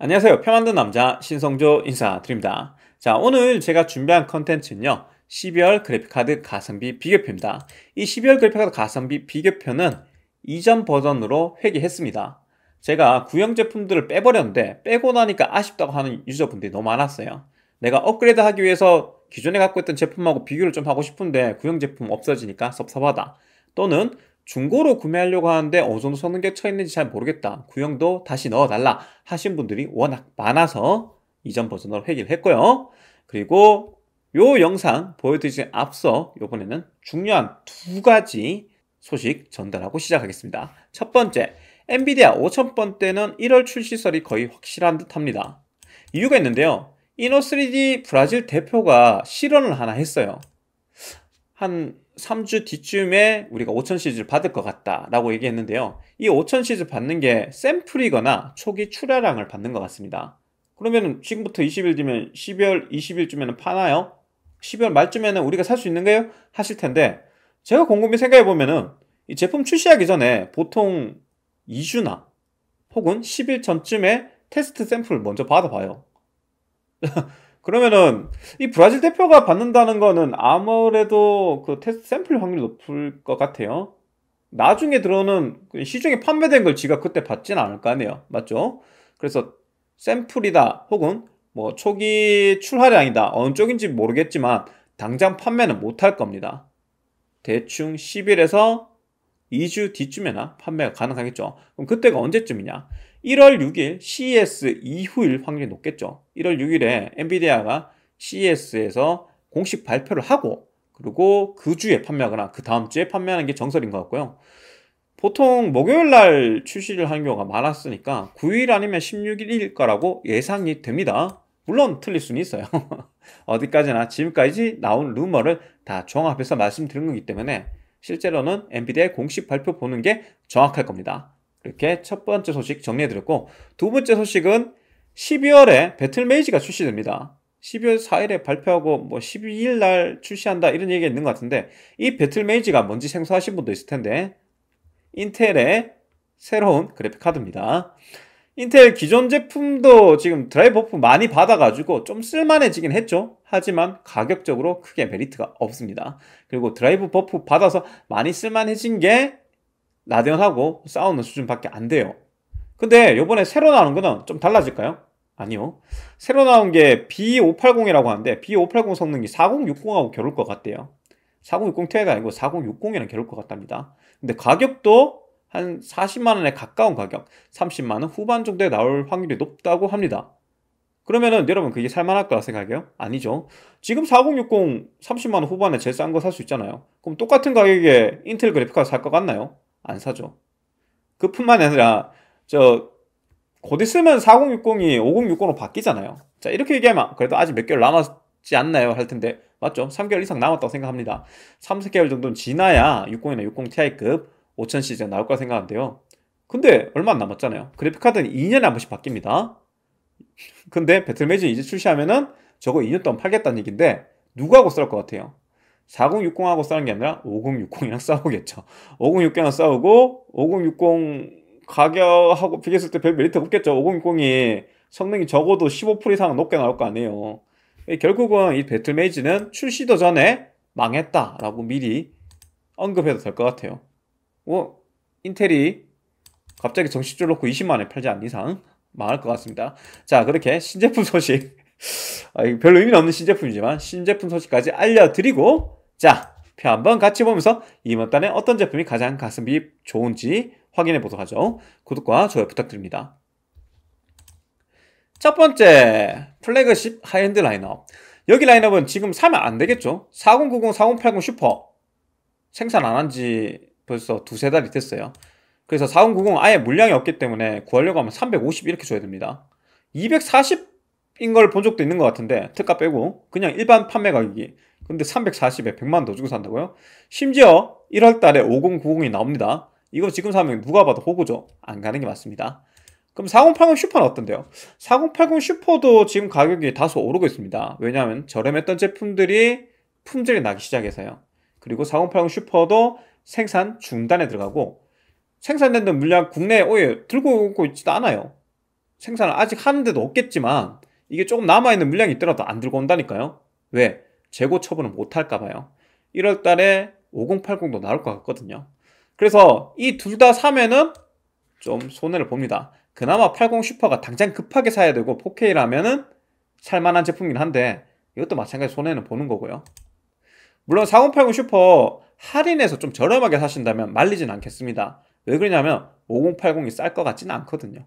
안녕하세요. 표 만든 남자 신성조 인사드립니다. 자, 오늘 제가 준비한 컨텐츠는요. 12월 그래픽카드 가성비 비교표입니다. 이 12월 그래픽카드 가성비 비교표는 이전 버전으로 회귀했습니다. 제가 구형 제품들을 빼버렸는데 빼고 나니까 아쉽다고 하는 유저분들이 너무 많았어요. 내가 업그레이드 하기 위해서 기존에 갖고 있던 제품하고 비교를 좀 하고 싶은데 구형 제품 없어지니까 섭섭하다. 또는 중고로 구매하려고 하는데 어느 정도 성능격 쳐 있는지 잘 모르겠다. 구형도 다시 넣어달라 하신 분들이 워낙 많아서 이전 버전으로 회귀를 했고요. 그리고 요 영상 보여드리지 앞서 요번에는 중요한 두 가지 소식 전달하고 시작하겠습니다. 첫 번째, 엔비디아 5000번대는 1월 출시설이 거의 확실한 듯합니다. 이유가 있는데요. 이노3D 브라질 대표가 실언을 하나 했어요. 한 3주 뒤쯤에 우리가 5천 시즈를 받을 것 같다라고 얘기했는데요. 이 5천 시즈 받는 게 샘플이거나 초기 출하량을 받는 것 같습니다. 그러면 지금부터 20일 뒤면 12월 20일쯤에는 파나요? 12월 말쯤에는 우리가 살 수 있는 거요 하실 텐데 제가 곰곰이 생각해 보면은 이 제품 출시하기 전에 보통 2주나 혹은 10일 전쯤에 테스트 샘플을 먼저 받아봐요. 그러면은 이 브라질 대표가 받는다는 거는 아무래도 그 테스트 샘플 확률이 높을 것 같아요. 나중에 들어오는 그 시중에 판매된 걸 지가 그때 받진 않을 거 아니에요. 맞죠? 그래서 샘플이다 혹은 뭐 초기 출하량이다 어느 쪽인지 모르겠지만 당장 판매는 못할 겁니다. 대충 10일에서 2주 뒤쯤에나 판매가 가능하겠죠. 그럼 그때가 언제쯤이냐? 1월 6일 CES 이후일 확률이 높겠죠. 1월 6일에 엔비디아가 CES에서 공식 발표를 하고 그리고 그 주에 판매하거나 그 다음 주에 판매하는 게 정설인 것 같고요. 보통 목요일 날 출시를 하는 경우가 많았으니까 9일 아니면 16일일 거라고 예상이 됩니다. 물론 틀릴 수는 있어요. 어디까지나 지금까지 나온 루머를 다 종합해서 말씀드린 거기 때문에 실제로는 엔비디아의 공식 발표 보는 게 정확할 겁니다. 이렇게 첫 번째 소식 정리해드렸고 두 번째 소식은 12월에 배틀메이지가 출시됩니다. 12월 4일에 발표하고 뭐 12일 날 출시한다 이런 얘기가 있는 것 같은데 이 배틀메이지가 뭔지 생소하신 분도 있을 텐데 인텔의 새로운 그래픽 카드입니다. 인텔 기존 제품도 지금 드라이버 오프 많이 받아가지고 좀 쓸만해지긴 했죠. 하지만 가격적으로 크게 메리트가 없습니다. 그리고 드라이브 버프 받아서 많이 쓸만해진 게 라덴하고 싸우는 수준밖에 안 돼요. 근데 요번에 새로 나온 거는 좀 달라질까요? 아니요. 새로 나온 게 B580이라고 하는데 B580 성능이 4060하고 겨룰 것 같대요. 4060 Ti가 아니고 4060이랑 겨룰 것 같답니다. 근데 가격도 한 40만원에 가까운 가격, 30만원 후반 정도에 나올 확률이 높다고 합니다. 그러면은 여러분 그게 살만할 거라 생각해요? 아니죠. 지금 4060 30만원 후반에 제일 싼 거 살 수 있잖아요. 그럼 똑같은 가격에 인텔 그래픽카드 살 것 같나요? 안 사죠. 그뿐만 아니라 저곧 있으면 4060이 5060으로 바뀌잖아요. 자 이렇게 얘기하면 그래도 아직 몇 개월 남았지 않나요? 할 텐데 맞죠? 3개월 이상 남았다고 생각합니다. 3, 4개월 정도는 지나야 60이나 60 Ti급 5000시리 나올 거라 생각하는데요. 근데 얼마 안 남았잖아요. 그래픽카드는 2년에 한 번씩 바뀝니다. 근데 배틀매진 이제 출시하면은 저거 2년 동안 팔겠다는 얘기인데 누구하고 싸울 것 같아요? 4060하고 싸우는 게 아니라 5060이랑 싸우겠죠. 5060이랑 싸우고 5060 가격하고 비교했을 때 별 메리트가 없겠죠. 5060이 성능이 적어도 15% 이상 높게 나올 거 아니에요. 결국은 이 배틀메이지는 출시도 전에 망했다라고 미리 언급해도 될 것 같아요. 뭐 인텔이 갑자기 정식줄 놓고 20만에 팔지 않는 이상 망할 것 같습니다. 자 그렇게 신제품 소식 아, 별로 의미는 없는 신제품이지만 신제품 소식까지 알려드리고 자, 표 한번 같이 보면서 이번 달에 어떤 제품이 가장 가성비 좋은지 확인해 보도록 하죠. 구독과 좋아요 부탁드립니다. 첫 번째, 플래그십 하이엔드 라인업. 여기 라인업은 지금 사면 안 되겠죠? 4090, 4080 슈퍼 생산 안 한 지 벌써 두세 달이 됐어요. 그래서 4090 아예 물량이 없기 때문에 구하려고 하면 350 이렇게 줘야 됩니다. 240인 걸 본 적도 있는 것 같은데 특가 빼고 그냥 일반 판매 가격이 근데 340에 100만 더 주고 산다고요? 심지어 1월 달에 5090이 나옵니다. 이거 지금 사면 누가 봐도 호구죠. 안 가는 게 맞습니다. 그럼 4080 슈퍼는 어떤데요? 4080 슈퍼도 지금 가격이 다소 오르고 있습니다. 왜냐하면 저렴했던 제품들이 품질이 나기 시작해서요. 그리고 4080 슈퍼도 생산 중단에 들어가고 생산된 물량 국내에 오해 들고 오고 있지도 않아요. 생산을 아직 하는데도 없겠지만 이게 조금 남아있는 물량이 있더라도 안 들고 온다니까요. 왜? 재고 처분을 못할까 봐요. 1월 달에 5080도 나올 것 같거든요. 그래서 이 둘 다 사면은 좀 손해를 봅니다. 그나마 80 슈퍼가 당장 급하게 사야 되고 4K라면은 살만한 제품이긴 한데 이것도 마찬가지 손해는 보는 거고요. 물론 4080 슈퍼 할인해서 좀 저렴하게 사신다면 말리진 않겠습니다. 왜 그러냐면 5080이 쌀 것 같지는 않거든요.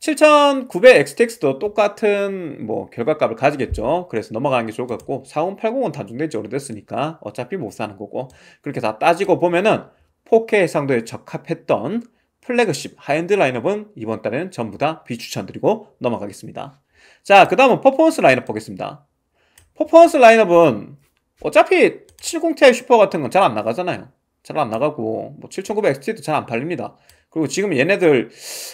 7900 XTX도 똑같은 뭐 결과값을 가지겠죠. 그래서 넘어가는 게 좋을 것 같고 4 0 8 0은 단종된 지 오래됐으니까 어차피 못 사는 거고 그렇게 다 따지고 보면은 4K 해상도에 적합했던 플래그십 하이엔드 라인업은 이번 달에는 전부 다 비추천드리고 넘어가겠습니다. 자, 그 다음은 퍼포먼스 라인업 보겠습니다. 퍼포먼스 라인업은 어차피 70ti 슈퍼 같은 건 잘 안 나가잖아요. 잘 안 나가고 뭐7900 XT도 잘 안 팔립니다. 그리고 지금 얘네들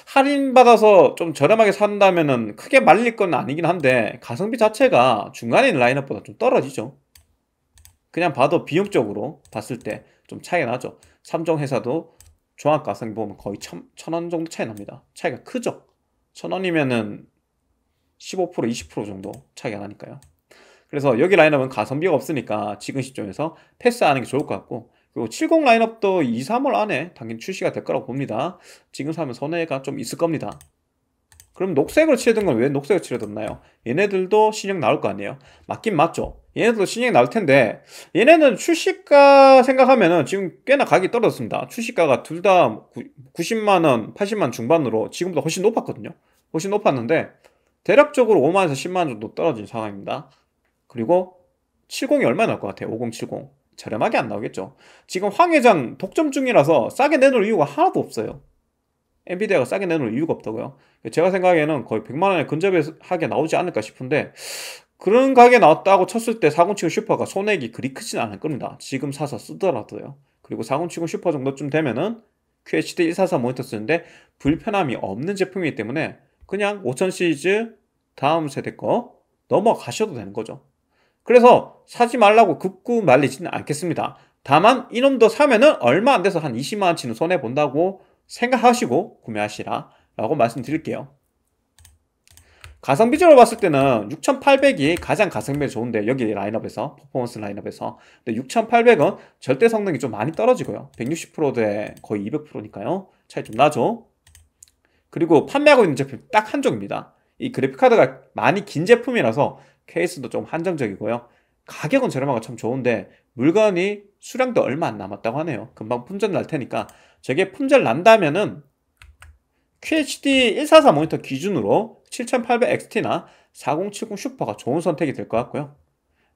할인 받아서 좀 저렴하게 산다면은 크게 말릴 건 아니긴 한데 가성비 자체가 중간에 있는 라인업보다 좀 떨어지죠. 그냥 봐도 비용적으로 봤을 때 좀 차이가 나죠. 삼종 회사도 종합 가성비 보면 거의 천, 천원 정도 차이 납니다. 차이가 크죠. 천 원이면은 15% 20% 정도 차이가 나니까요. 그래서 여기 라인업은 가성비가 없으니까 지금 시점에서 패스하는 게 좋을 것 같고 그리고 70 라인업도 2, 3월 안에 당연히 출시가 될 거라고 봅니다. 지금 사면 손해가 좀 있을 겁니다. 그럼 녹색으로 칠해둔 건 왜 녹색으로 칠해뒀나요? 얘네들도 신형 나올 거 아니에요? 맞긴 맞죠? 얘네들도 신형 이 나올 텐데 얘네는 출시가 생각하면은 지금 꽤나 가격이 떨어졌습니다. 출시가가 둘 다 90만원, 80만원 중반으로 지금보다 훨씬 높았거든요. 훨씬 높았는데 대략적으로 5만에서 10만원 정도 떨어진 상황입니다. 그리고 70이 얼마 나 나올 것 같아요? 5070. 저렴하게 안 나오겠죠. 지금 황 회장 독점 중이라서 싸게 내놓을 이유가 하나도 없어요. 엔비디아가 싸게 내놓을 이유가 없다고요. 제가 생각에는 거의 100만 원에 근접하게 나오지 않을까 싶은데 그런 가게 나왔다고 쳤을 때 사군치고 슈퍼가 손해액이 그리 크진 않을 겁니다. 지금 사서 쓰더라도요. 그리고 사군치고 슈퍼 정도쯤 되면은 QHD 144 모니터 쓰는데 불편함이 없는 제품이기 때문에 그냥 5000 시리즈 다음 세대 거 넘어가셔도 되는 거죠. 그래서 사지 말라고 극구 말리지는 않겠습니다. 다만 이놈도 사면은 얼마 안 돼서 한 20만원치는 손해본다고 생각하시고 구매하시라 라고 말씀드릴게요. 가성비적으로 봤을 때는 6800이 가장 가성비가 좋은데 여기 라인업에서 퍼포먼스 라인업에서 근데 6800은 절대 성능이 좀 많이 떨어지고요 160%대 거의 200%니까요 차이 좀 나죠 그리고 판매하고 있는 제품 딱한 종입니다 이 그래픽카드가 많이 긴 제품이라서 케이스도 좀 한정적이고요. 가격은 저렴하고 참 좋은데 물건이 수량도 얼마 안 남았다고 하네요. 금방 품절 날 테니까 저게 품절 난다면은 QHD 144 모니터 기준으로 7800XT나 4070 슈퍼가 좋은 선택이 될 것 같고요.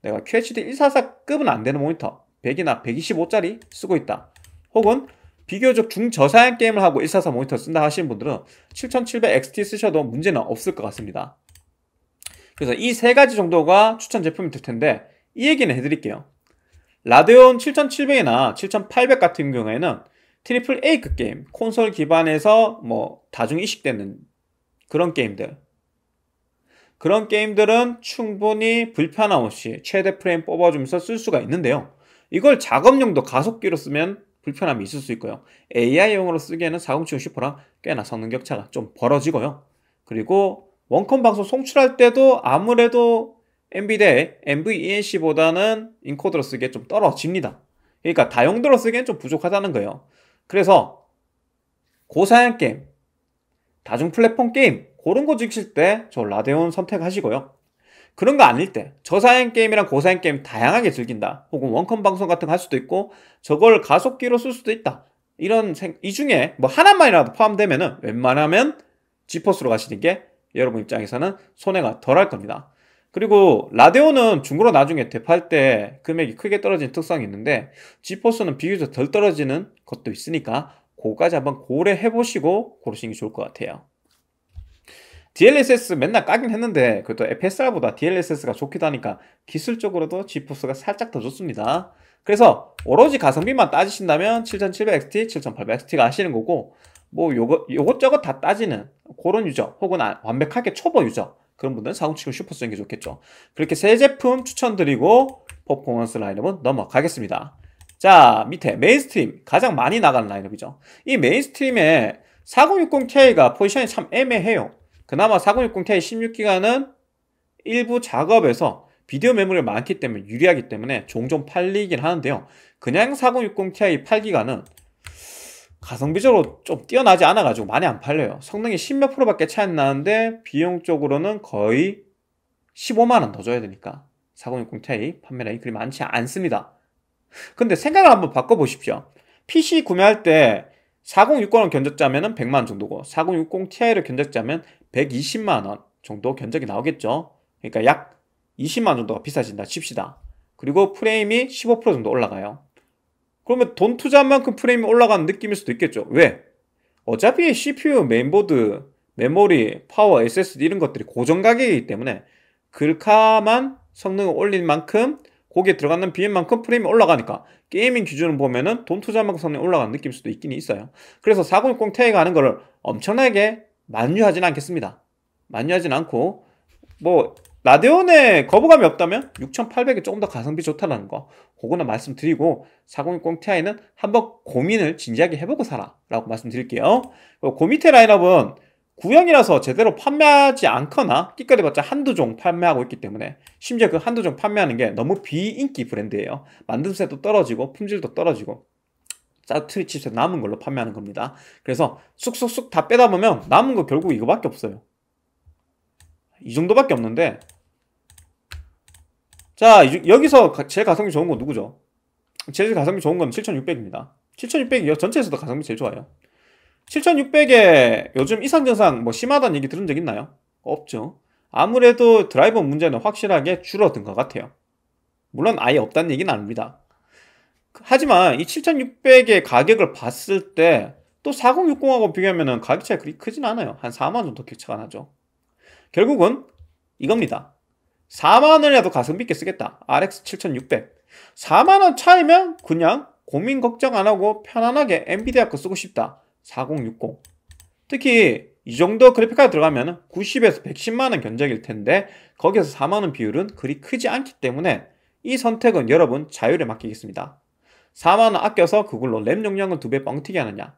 내가 QHD 144급은 안 되는 모니터 100이나 125짜리 쓰고 있다. 혹은 비교적 중저사양 게임을 하고 144 모니터 쓴다 하시는 분들은 7700XT 쓰셔도 문제는 없을 것 같습니다. 그래서 이 세 가지 정도가 추천 제품이 될 텐데 이 얘기는 해드릴게요. 라데온 7700이나 7800 같은 경우에는 트리플 A급 그 게임, 콘솔 기반에서 뭐 다중 이식되는 그런 게임들 그런 게임들은 충분히 불편함 없이 최대 프레임 뽑아주면서 쓸 수가 있는데요. 이걸 작업용도 가속기로 쓰면 불편함이 있을 수 있고요. AI용으로 쓰기에는 4070 슈퍼랑 꽤나 성능 격차가 좀 벌어지고요. 그리고 원컴 방송 송출할 때도 아무래도 엔비디아대 MVENC보다는 인코더로 쓰기에 좀 떨어집니다. 그러니까 다용도로 쓰기엔 좀 부족하다는 거예요. 그래서 고사양 게임, 다중 플랫폼 게임 그런 거지실때 저 라데온 선택하시고요. 그런 거 아닐 때 저사양 게임이랑 고사양 게임 다양하게 즐긴다 혹은 원컴 방송 같은 거 할 수도 있고 저걸 가속기로 쓸 수도 있다 이런 생, 이 중에 뭐 하나만이라도 포함되면은 웬만하면 지퍼스로 가시는 게 여러분 입장에서는 손해가 덜할 겁니다 그리고 라데오는 중고로 나중에 대팔 때 금액이 크게 떨어지는 특성이 있는데 지퍼스는 비교적 덜 떨어지는 것도 있으니까 그거까지 한번 고려해 보시고 고르시는 게 좋을 것 같아요 DLSS 맨날 까긴 했는데 그래도 FSR보다 DLSS가 좋기도 하니까 기술적으로도 지포스가 살짝 더 좋습니다. 그래서 오로지 가성비만 따지신다면 7700XT, 7800XT가 하시는 거고 뭐 요거, 요것저것 다 따지는 그런 유저 혹은 아, 완벽하게 초보 유저 그런 분들은 4070 슈퍼 쓰는 게 좋겠죠. 그렇게 세 제품 추천드리고 퍼포먼스 라인업은 넘어가겠습니다. 자 밑에 메인스트림 가장 많이 나가는 라인업이죠. 이 메인스트림에 4060 k 가 포지션이 참 애매해요. 그나마 4060ti 16기가는 일부 작업에서 비디오 메모리가 많기 때문에 유리하기 때문에 종종 팔리긴 하는데요. 그냥 4060ti 8기가는 가성비적으로 좀 뛰어나지 않아가지고 많이 안 팔려요. 성능이 10몇 프로밖에 차이 안 나는데 비용적으로는 거의 15만원 더 줘야 되니까 4060ti 판매량이 그리 많지 않습니다. 근데 생각을 한번 바꿔보십시오. PC 구매할 때 4060을 견적자면 100만원 정도고 4060ti를 견적자면 120만 원 정도 견적이 나오겠죠. 그러니까 약 20만 원 정도가 비싸진다 칩시다. 그리고 프레임이 15% 정도 올라가요. 그러면 돈 투자한 만큼 프레임이 올라가는 느낌일 수도 있겠죠. 왜? 어차피 CPU, 메인보드, 메모리, 파워, SSD 이런 것들이 고정 가격이기 때문에 글카만 성능을 올린 만큼 거기에 들어가는 비엠만큼 프레임이 올라가니까 게이밍 기준을 보면은 돈 투자만큼 성능이 올라가는 느낌일 수도 있긴 있어요. 그래서 4060 태에 가는 거를 엄청나게 만류하진 않겠습니다. 만류하진 않고 뭐 라데온에 거부감이 없다면 6,800이 조금 더 가성비 좋다는거 그거는 말씀드리고 4060 Ti는 한번 고민을 진지하게 해보고 사라 라고 말씀드릴게요 그 밑에 라인업은 구형이라서 제대로 판매하지 않거나 끼까리봤자 한두 종 판매하고 있기 때문에 심지어 그 한두 종 판매하는 게 너무 비인기 브랜드예요 만듦새도 떨어지고 품질도 떨어지고 짜투리 칩셋 남은 걸로 판매하는 겁니다. 그래서 쑥쑥쑥 다 빼다 보면 남은 거 결국 이거밖에 없어요. 이 정도밖에 없는데 자 여기서 제일 가성비 좋은 건 누구죠? 제일 가성비 좋은 건 7600입니다. 7600이 전체에서도 가성비 제일 좋아요. 7600에 요즘 이상증상 뭐 심하다는 얘기 들은 적 있나요? 없죠. 아무래도 드라이버 문제는 확실하게 줄어든 것 같아요. 물론 아예 없다는 얘기는 아닙니다. 하지만 이 7,600의 가격을 봤을 때 또 4060하고 비교하면 가격 차이 그리 크진 않아요. 한 4만 정도 격 차가 나죠. 결국은 이겁니다. 4만원이라도 가성비 있게 쓰겠다. RX 7600. 4만원 차이면 그냥 고민 걱정 안 하고 편안하게 엔비디아 거 쓰고 싶다. 4060. 특히 이 정도 그래픽카드 들어가면 90에서 110만원 견적일 텐데 거기에서 4만원 비율은 그리 크지 않기 때문에 이 선택은 여러분 자율에 맡기겠습니다. 4만원 아껴서 그걸로 램 용량을 두 배 뻥튀기 하느냐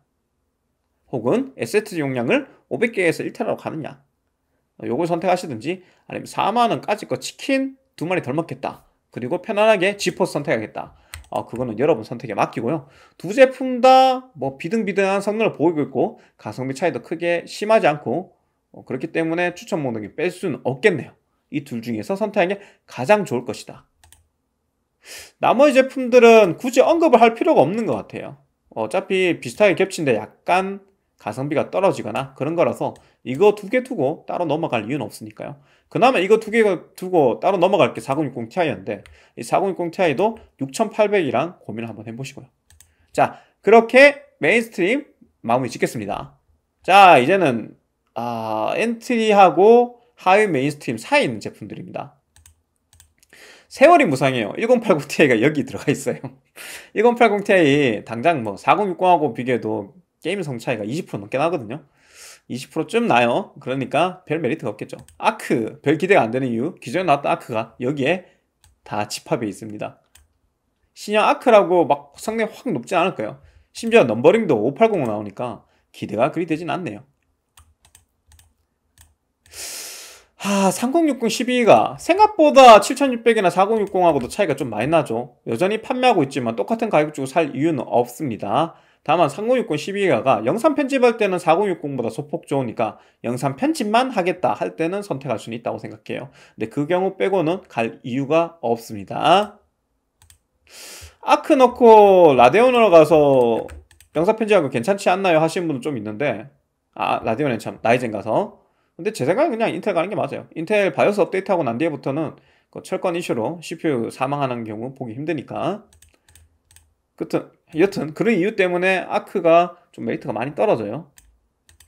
혹은 SSD 용량을 500개에서 1테라로 가느냐 요걸 선택하시든지 아니면 4만원까지 거 치킨 두 마리 덜 먹겠다 그리고 편안하게 지퍼스 선택하겠다 어, 그거는 여러분 선택에 맡기고요 두 제품 다 뭐 비등비등한 성능을 보이고 있고 가성비 차이도 크게 심하지 않고 어, 그렇기 때문에 추천 목록이뺄 수는 없겠네요 이 둘 중에서 선택하는 게 가장 좋을 것이다 나머지 제품들은 굳이 언급을 할 필요가 없는 것 같아요. 어, 어차피 비슷하게 겹친데 약간 가성비가 떨어지거나 그런 거라서 이거 두 개 두고 따로 넘어갈 이유는 없으니까요. 그나마 이거 두 개 두고 따로 넘어갈 게 4060ti인데 이 4060ti도 6800이랑 고민을 한번 해보시고요. 자 그렇게 메인스트림 마무리 짓겠습니다. 자 이제는 아, 엔트리하고 하위 메인스트림 사이 있는 제품들입니다. 세월이 무상해요. 1080 Ti가 여기 들어가 있어요. 1080 Ti 당장 뭐 4060하고 비교해도 게임 성 차이가 20% 넘게 나거든요. 20%쯤 나요. 그러니까 별 메리트가 없겠죠. 아크, 별 기대가 안 되는 이유, 기존에 나왔던 아크가 여기에 다 집합해 있습니다. 신형 아크라고 막 성능 이확 높진 않을 거예요. 심지어 넘버링도 580으로 나오니까 기대가 그리 되진 않네요. 하, 3060 12가 생각보다 7600이나 4060하고도 차이가 좀 많이 나죠. 여전히 판매하고 있지만 똑같은 가격 주고 살 이유는 없습니다. 다만 3060 12가가 영상 편집할 때는 4060보다 소폭 좋으니까 영상 편집만 하겠다 할 때는 선택할 수는 있다고 생각해요. 근데 그 경우 빼고는 갈 이유가 없습니다. 아크 넣고 라데온으로 가서 영상 편집하고 괜찮지 않나요? 하시는 분은 좀 있는데 아 라데온은 참나이젠 가서 근데 제 생각엔 그냥 인텔 가는 게 맞아요. 인텔 바이오스 업데이트하고 난 뒤에부터는 그 철권 이슈로 CPU 사망하는 경우 보기 힘드니까. 그튼 여튼 그런 이유 때문에 아크가 좀 메리트가 많이 떨어져요.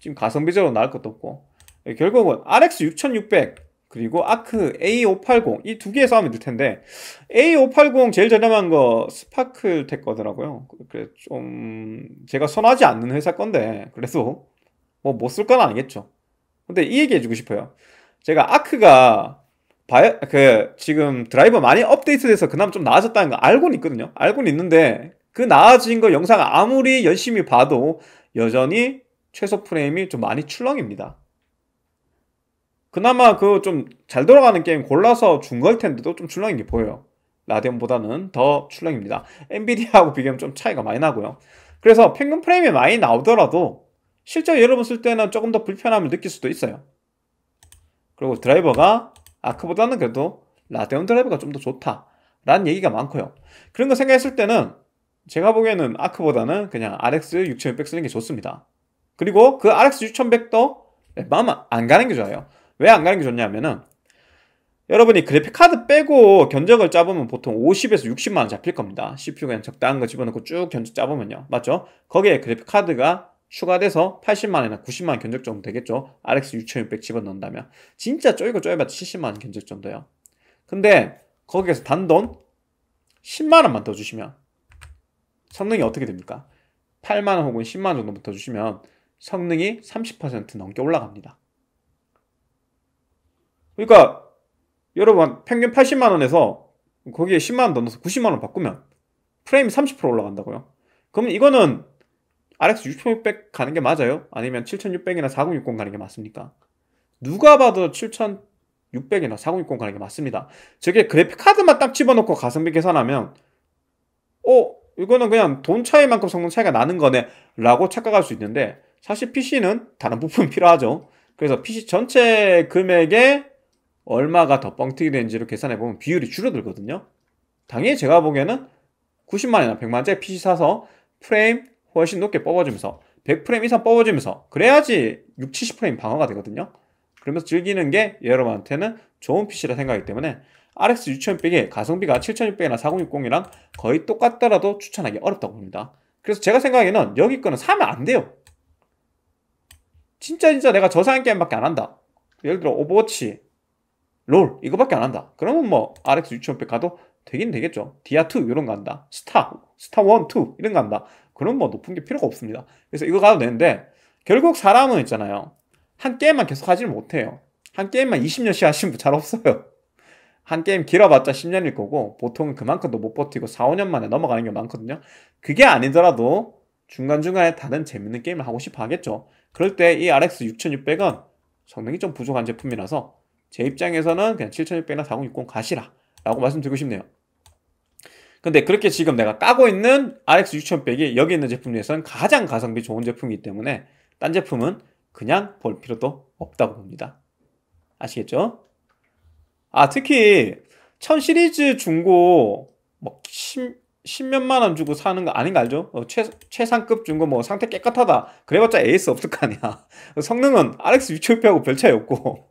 지금 가성비적으로 나을 것도 없고 예, 결국은 RX 6600 그리고 아크 A580 이 두 개의 싸움이 될 텐데 A580 제일 저렴한 거 스파클 테 거더라고요. 그래 좀 제가 선하지 않는 회사 건데 그래도 뭐못 쓸 건 아니겠죠. 근데 이 얘기 해주고 싶어요. 제가 아크가 바이, 그 지금 드라이버 많이 업데이트돼서 그나마 좀 나아졌다는 거 알고는 있거든요. 알고는 있는데 그 나아진 거 영상 아무리 열심히 봐도 여전히 최소 프레임이 좀 많이 출렁입니다. 그나마 그 좀 잘 돌아가는 게임 골라서 준 걸 텐데도 좀 출렁인 게 보여요. 라디언보다는 더 출렁입니다. 엔비디아하고 비교하면 좀 차이가 많이 나고요. 그래서 평균 프레임이 많이 나오더라도 실제 여러분 쓸 때는 조금 더 불편함을 느낄 수도 있어요 그리고 드라이버가 아크보다는 그래도 라데온 드라이버가 좀 더 좋다 라는 얘기가 많고요 그런 거 생각했을 때는 제가 보기에는 아크보다는 그냥 RX 6600 쓰는 게 좋습니다 그리고 그 RX 6100도 마음 안 가는 게 좋아요 왜 안 가는 게 좋냐면은 여러분이 그래픽카드 빼고 견적을 짜보면 보통 50에서 60만원 잡힐 겁니다 c p u 그냥 적당한 거 집어넣고 쭉 견적 짜보면요 맞죠? 거기에 그래픽카드가 추가돼서 80만원이나 90만원 견적 정도 되겠죠. RX 6600 집어넣는다면. 진짜 쪼이고 쪼여봤자 70만원 견적 정도예요. 근데 거기에서 단돈 10만원만 더 주시면 성능이 어떻게 됩니까? 8만원 혹은 10만원 정도 더 주시면 성능이 30% 넘게 올라갑니다. 그러니까 여러분 평균 80만원에서 거기에 10만원 더 넣어서 90만원 바꾸면 프레임이 30% 올라간다고요. 그럼 이거는 RX 6600 가는 게 맞아요? 아니면 7600이나 4060 가는 게 맞습니까? 누가 봐도 7600이나 4060 가는 게 맞습니다. 저게 그래픽카드만 딱 집어넣고 가성비 계산하면 어? 이거는 그냥 돈 차이만큼 성능 차이가 나는 거네 라고 착각할 수 있는데 사실 PC는 다른 부품이 필요하죠. 그래서 PC 전체 금액에 얼마가 더 뻥튀기 되는지를 계산해보면 비율이 줄어들거든요. 당연히 제가 보기에는 9 0만이나1 0 0만짜리 PC 사서 프레임 훨씬 높게 뽑아주면서 100프레임 이상 뽑아주면서 그래야지 6, 70프레임 방어가 되거든요. 그러면서 즐기는 게 여러분한테는 좋은 PC라 생각하기 때문에 RX 6600에 가성비가 7600이나 4060이랑 거의 똑같더라도 추천하기 어렵다고 봅니다. 그래서 제가 생각에는 여기 거는 사면 안 돼요. 진짜 진짜 내가 저사양 게임밖에 안 한다. 예를 들어 오버워치, 롤 이거밖에 안 한다. 그러면 뭐 RX 6600 가도 되긴 되겠죠. 디아2 이런 거 한다. 스타, 스타1, 2 이런 거 한다. 그런뭐 높은 게 필요가 없습니다. 그래서 이거 가도 되는데 결국 사람은 있잖아요. 한 게임만 계속 하지 못해요. 한 게임만 20년씩 하시는 분잘 없어요. 한 게임 길어봤자 10년일 거고 보통은 그만큼도 못 버티고 4, 5년 만에 넘어가는 게 많거든요. 그게 아니더라도 중간중간에 다른 재밌는 게임을 하고 싶어 하겠죠. 그럴 때 이 RX 6600은 성능이 좀 부족한 제품이라서 제 입장에서는 그냥 7600이나 4060 가시라 라고 말씀드리고 싶네요. 근데 그렇게 지금 내가 까고 있는 RX 6100이 여기 있는 제품 중에서는 가장 가성비 좋은 제품이기 때문에 딴 제품은 그냥 볼 필요도 없다고 봅니다. 아시겠죠? 아 특히 1000 시리즈 중고 뭐 10, 몇만원 주고 사는 거 아닌 가 알죠? 어, 최, 최상급 중고 뭐 상태 깨끗하다 그래봤자 에이스 없을 거 아니야 성능은 RX 6 1 0 0하고별 차이 없고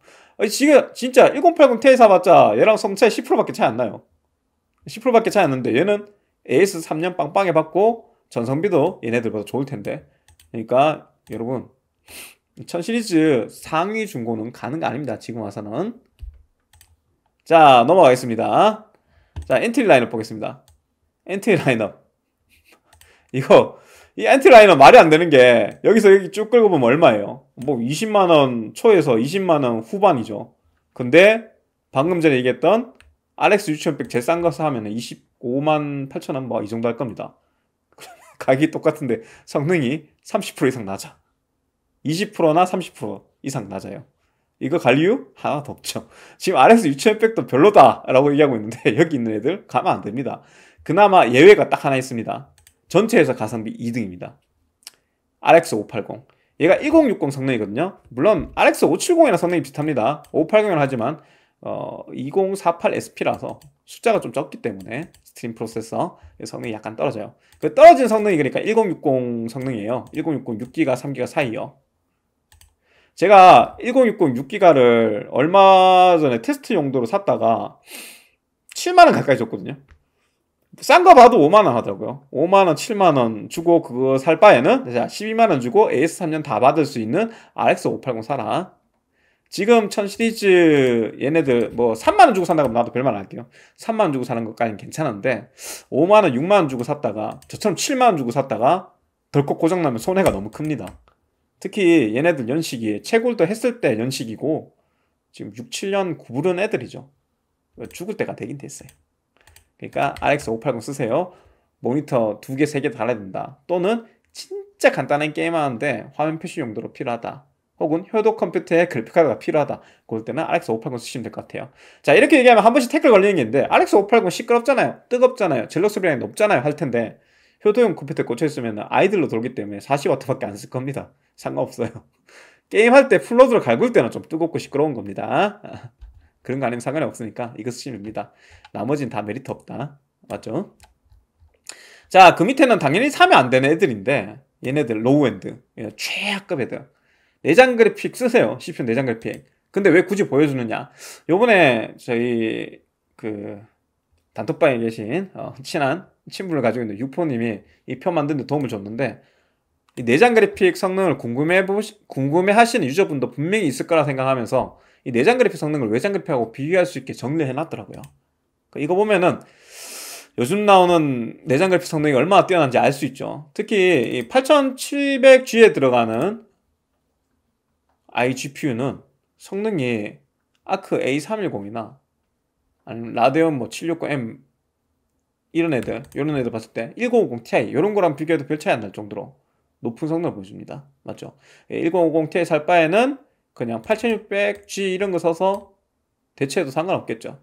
지금 진짜 1080 Ti 사봤자 얘랑 성차 이 10%밖에 차이 안 나요 10%밖에 차이 안는데 얘는 AS 3년 빵빵해 받고 전성비도 얘네들보다 좋을 텐데 그러니까 여러분 1000 시리즈 상위 중고는 가는 거 아닙니다 지금 와서는 자 넘어가겠습니다 자 엔트리 라인업 보겠습니다 엔트리 라인업 이거 이 엔트리 라인업 말이 안 되는 게 여기서 여기 쭉 끌고 보면 얼마예요 뭐 20만원 초에서 20만원 후반이죠 근데 방금 전에 얘기했던 RX 6100 제일 싼 거 사면 25만 8천 원뭐 이 정도 할 겁니다. 가격이 똑같은데 성능이 30% 이상 낮아. 20%나 30% 이상 낮아요. 이거 갈 이유? 하나도 없죠. 지금 RX 6100도 별로다라고 얘기하고 있는데 여기 있는 애들 가면 안 됩니다. 그나마 예외가 딱 하나 있습니다. 전체에서 가성비 2등입니다. RX 580. 얘가 1060 성능이거든요. 물론 RX 570이나 성능이 비슷합니다. 580이라 하지만 어, 2048 SP라서 숫자가 좀 적기 때문에 스트림 프로세서 성능이 약간 떨어져요. 그 떨어진 성능이 그러니까 1060 성능이에요. 1060 6기가 3기가 사이요. 제가 1060 6기가를 얼마 전에 테스트 용도로 샀다가 7만원 가까이 줬거든요. 싼 거 봐도 5만원 하더라고요. 5만원, 7만원 주고 그거 살 바에는 12만원 주고 AS3년 다 받을 수 있는 RX580 사라. 지금 1000 시리즈 얘네들 뭐 3만 원 주고 산다고 하면 나도 별말 안 할게요. 3만 원 주고 사는 것까지는 괜찮은데 5만 원, 6만 원 주고 샀다가 저처럼 7만 원 주고 샀다가 덜컥 고장 나면 손해가 너무 큽니다. 특히 얘네들 연식이 채굴도 했을 때 연식이고 지금 6, 7년 구부른 애들이죠. 죽을 때가 되긴 됐어요. 그러니까 RX580 쓰세요. 모니터 두 개, 세 개 달아야 된다. 또는 진짜 간단한 게임 하는데 화면 표시 용도로 필요하다. 혹은 효도 컴퓨터에 그래픽카드가 필요하다. 그럴 때는 RX 580 쓰시면 될 것 같아요. 자, 이렇게 얘기하면 한 번씩 태클 걸리는 게 있는데, RX 580 시끄럽잖아요. 뜨겁잖아요. 젤럭 스비량이 높잖아요. 할 텐데, 효도용 컴퓨터에 꽂혀있으면 아이들로 돌기 때문에 40W밖에 안 쓸 겁니다. 상관없어요. 게임할 때 플로드를 갈굴 때는 좀 뜨겁고 시끄러운 겁니다. 그런 거 아니면 상관이 없으니까 이거 쓰시면 됩니다. 나머지는 다 메리트 없다. 맞죠? 자, 그 밑에는 당연히 사면 안 되는 애들인데, 얘네들 로우엔드, 예, 최악급 애들. 내장 그래픽 쓰세요. CPU 내장 그래픽. 근데 왜 굳이 보여주느냐? 요번에 저희 그 단톡방에 계신 어, 친한 친분을 가지고 있는 유포님이 이 표 만드는 데 도움을 줬는데 이 내장 그래픽 성능을 궁금해 보시 궁금해 하시는 유저분도 분명히 있을 거라 생각하면서 이 내장 그래픽 성능을 외장 그래픽하고 비교할 수 있게 정리해 놨더라고요. 그 이거 보면은 요즘 나오는 내장 그래픽 성능이 얼마나 뛰어난지 알 수 있죠. 특히 이 8700G에 들어가는 iGPU는 성능이 아크 A310이나 아니면 라데온 뭐7 6 9 m 이런 애들, 이런 애들 봤을 때 1050ti 이런 거랑 비교해도 별 차이 안 날 정도로 높은 성능을 보여줍니다. 맞죠? 1050ti 예, 살 바에는 그냥 8600G 이런 거 사서 대체해도 상관없겠죠.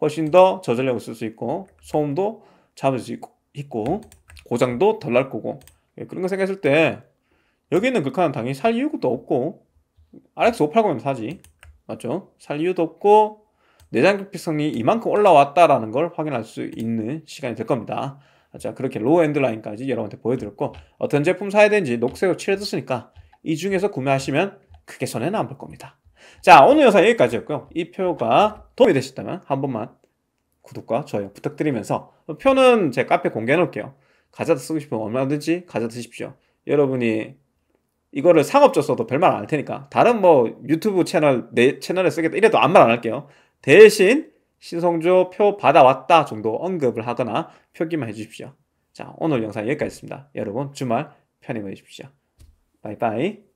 훨씬 더 저전력을 쓸 수 있고 소음도 잡을 수 있고, 있고 고장도 덜 날 거고 예, 그런 거 생각했을 때 여기는 극한은 당연히 살 이유도 없고 RX 580이면 사지. 맞죠? 살 이유도 없고 내장 급이성이 이만큼 올라왔다라는 걸 확인할 수 있는 시간이 될 겁니다. 자, 그렇게 로우 엔드 라인까지 여러분한테 보여드렸고 어떤 제품 사야 되는지 녹색으로 칠해뒀으니까 이 중에서 구매하시면 크게 손해는 안 볼 겁니다. 자, 오늘 영상 여기까지였고요. 이 표가 도움이 되셨다면 한 번만 구독과 좋아요 부탁드리면서 표는 제 카페 공개해놓을게요. 가져다 쓰고 싶으면 얼마든지 가져다 쓰십시오. 여러분이 이거를 상업적 써도 별말 안 할 테니까 다른 뭐 유튜브 채널 내 채널에 쓰겠다 이래도 아무 말안 할게요. 대신 신성조 표 받아왔다 정도 언급을 하거나 표기만 해주십시오. 자 오늘 영상 여기까지입니다. 여러분 주말 편히 보내십시오. 바이바이.